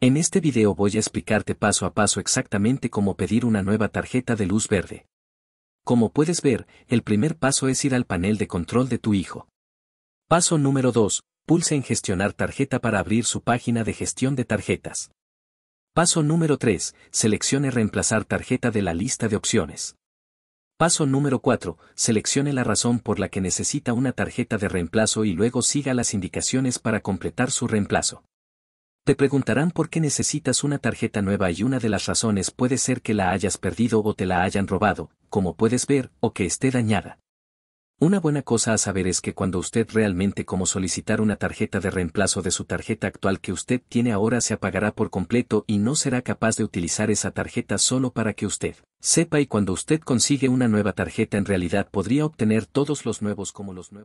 En este video voy a explicarte paso a paso exactamente cómo pedir una nueva tarjeta de luz verde. Como puedes ver, el primer paso es ir al panel de control de tu hijo. Paso número 2. Pulse en Gestionar tarjeta para abrir su página de gestión de tarjetas. Paso número 3. Seleccione Reemplazar tarjeta de la lista de opciones. Paso número 4. Seleccione la razón por la que necesita una tarjeta de reemplazo y luego siga las indicaciones para completar su reemplazo. Te preguntarán por qué necesitas una tarjeta nueva y una de las razones puede ser que la hayas perdido o te la hayan robado, como puedes ver, o que esté dañada. Una buena cosa a saber es que cuando usted realmente como solicitar una tarjeta de reemplazo de su tarjeta actual que usted tiene ahora se apagará por completo y no será capaz de utilizar esa tarjeta solo para que usted sepa y cuando usted consigue una nueva tarjeta en realidad podría obtener todos los nuevos como los nuevos.